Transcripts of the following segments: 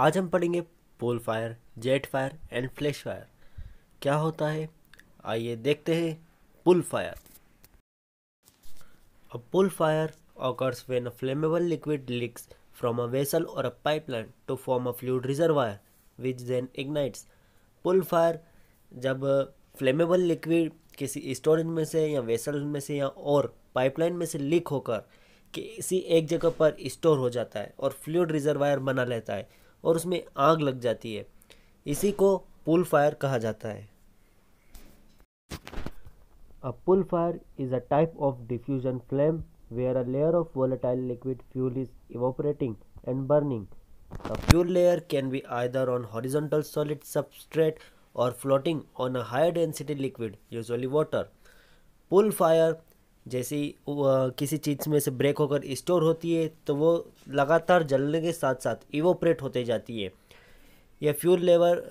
आज हम पढ़ेंगे pool fire jet fire and flash fire क्या होता है आइए देखते हैं pool fire a pool fire occurs when a flammable liquid leaks from a vessel or a pipeline to form a fluid reservoir which then ignites pool fire जब flammable liquid किसी storage में से या वेसल में से या और pipeline में से लीक होकर किसी एक जगह पर स्टोर हो जाता है और फ्लूड रिजर्वायर बना लेता है और उसमें आग लग जाती है इसी को पुल फायर कहा जाता है a pool fire is a type of diffusion flame where a layer of volatile liquid fuel is evaporating and burning a pure layer can be either on horizontal solid substrate or floating on a higher density liquid usually water pool fire जैसे ही किसी चीज़ में से break होकर store होती है तो वो लगातार जलने के साथ साथ इवोपरेट होते जाती है यह फ्यूल लेवर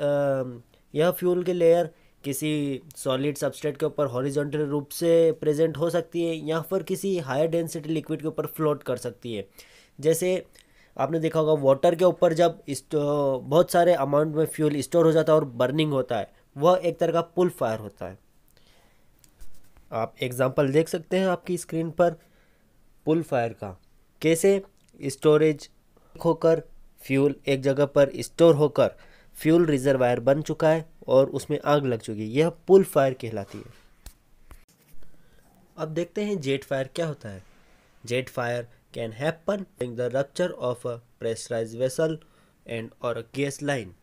यह फ्यूल के लेयर किसी सॉलिड सबस्टेट के ऊपर हॉरिजॉन्टल रूप से प्रेजेंट हो सकती है या फिर किसी हायर डेंसिटी लिक्विड के ऊपर फ्लोट कर सकती है जैसे आपने देखा होगा वाटर के ऊपर जब बहुत सारे अमाउंट में फ्यूल स्टोर हो जाता है और बर्निंग होता है वह एक तरह का पुल फायर होता है आप एग्ज़ाम्पल देख सकते हैं आपकी स्क्रीन पर पुल फायर का कैसे स्टोरेज होकर फ्यूल एक जगह पर स्टोर होकर फ्यूल रिजर्वायर बन चुका है और उसमें आग लग चुकी है यह पुल फायर कहलाती है अब देखते हैं जेट फायर क्या होता है jet fire can happen the rupture of a pressurize vessel and or a gas line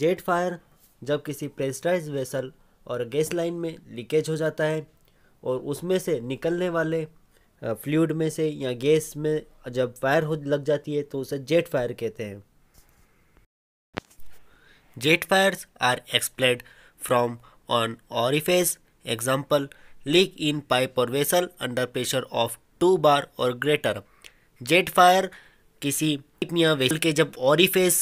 jet fire जब किसी प्रेशराइज वेसल और गैस लाइन में लीकेज हो जाता है और उसमें से निकलने वाले फ्लूड में से या गैस में जब फायर हो लग जाती है तो उसे जेट फायर कहते हैं jet fires are expelled from on orifice example leak in pipe or vessel under pressure of two bar or greater jet fire किसी या वेसल के जब ऑरिफेस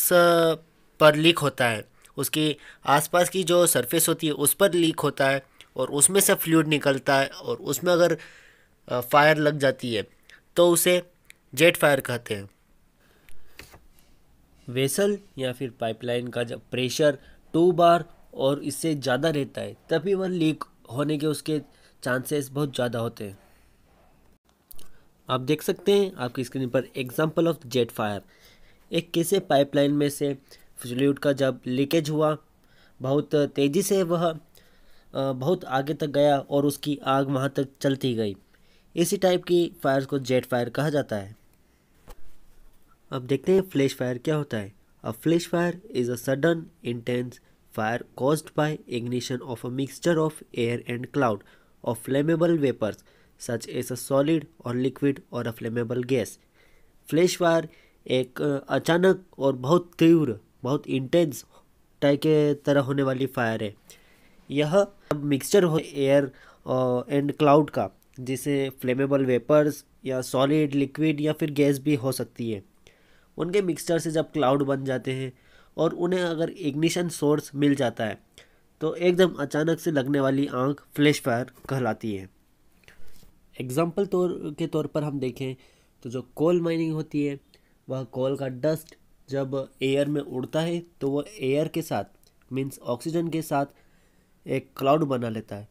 पर लीक होता है उसके आसपास की जो सरफेस होती है उस पर लीक होता है और उसमें से फ्लूड निकलता है और उसमें अगर फायर लग जाती है तो उसे जेट फायर कहते हैं वेसल या फिर पाइपलाइन का जब प्रेशर टू बार और इससे ज़्यादा रहता है तभी वह लीक होने के उसके चांसेस बहुत ज़्यादा होते हैं आप देख सकते हैं आपकी स्क्रीन पर एग्जांपल ऑफ जेट फायर एक कैसे पाइपलाइन में से फ्लूड का जब लीकेज हुआ बहुत तेज़ी से वह बहुत आगे तक गया और उसकी आग वहाँ तक चलती गई इसी टाइप की फायर को जेट फायर कहा जाता है अब देखते हैं फ्लैश फायर क्या होता है a flash fire is a sudden intense fire caused by ignition of a mixture of air and cloud of flammable vapours such as a solid or liquid or a flammable gas flash fire एक अचानक और बहुत तीव्र बहुत intense type के तरह होने वाली फायर है यह मिक्सचर हो एयर एंड क्लाउड का जिसे फ्लेमेबल वेपर्स या सॉलिड लिक्विड या फिर गैस भी हो सकती है उनके मिक्सचर से जब क्लाउड बन जाते हैं और उन्हें अगर इग्निशन सोर्स मिल जाता है तो एकदम अचानक से लगने वाली आंख फ्लैश फायर कहलाती है एग्ज़ाम्पल तौर के तौर पर हम देखें तो जो कोल माइनिंग होती है वह कोल का डस्ट जब एयर में उड़ता है तो वह एयर के साथ मीन्स ऑक्सीजन के साथ एक क्लाउड बना लेता है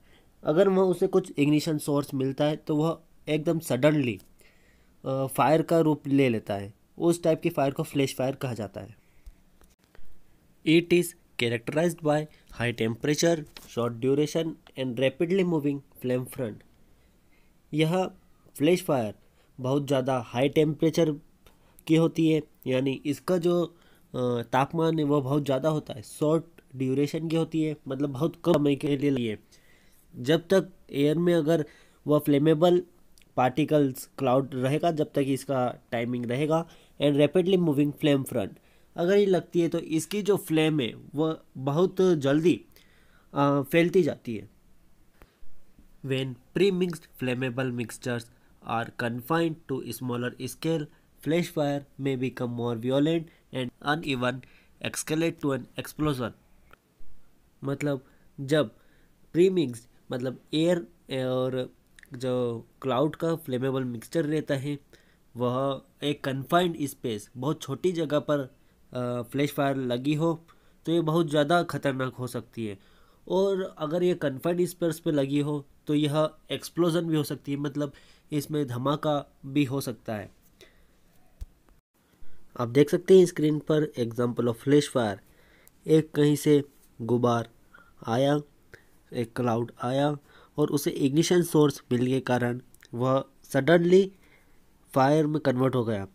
अगर वह उसे कुछ इग्निशन सोर्स मिलता है तो वह एकदम सडनली फायर का रूप ले लेता है उस टाइप की फायर को फ्लैश फायर कहा जाता है it is characterize by high temperature short duration and rapidly moving flame front यह फ्लैश फायर बहुत ज़्यादा हाई टेम्परेचर की होती है यानी इसका जो तापमान है वह बहुत ज़्यादा होता है शॉर्ट ड्यूरेशन की होती है मतलब बहुत कम समय के लिए जब तक एयर में अगर वह फ्लेमेबल पार्टिकल्स क्लाउड रहेगा जब तक इसका टाइमिंग रहेगा and rapidly moving flame front अगर ये लगती है तो इसकी जो फ्लेम है वह बहुत जल्दी आ, फैलती जाती है premix flammable mixtures are confined to smaller scale flash fire में become more violent and an even escalate to an explosion मतलब जब प्रीमिक्स मतलब एयर और जो क्लाउड का फ्लेमेबल मिक्सचर रहता है वह एक कन्फाइंड स्पेस बहुत छोटी जगह पर फ्लैश फायर लगी हो तो ये बहुत ज़्यादा खतरनाक हो सकती है और अगर ये कन्फाइंड स्पेस पे लगी हो तो यह एक्सप्लोजन भी हो सकती है मतलब इसमें धमाका भी हो सकता है आप देख सकते हैं स्क्रीन पर एग्जांपल ऑफ फ्लैश फायर एक कहीं से गुबार आया एक क्लाउड आया और उसे इग्निशन सोर्स मिलने के कारण वह सडनली फायर में कन्वर्ट हो गया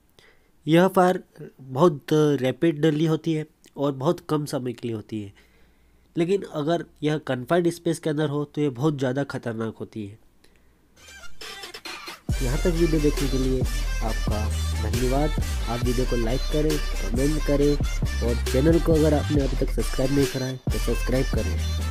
यह फायर बहुत रैपिडली होती है और बहुत कम समय के लिए होती है लेकिन अगर यह कन्फाइंड स्पेस के अंदर हो तो यह बहुत ज़्यादा खतरनाक होती है यहाँ तक वीडियो देखने के लिए आपका धन्यवाद आप वीडियो को लाइक करें कमेंट करें और चैनल को अगर आपने अभी तक सब्सक्राइब नहीं करा है तो सब्सक्राइब करें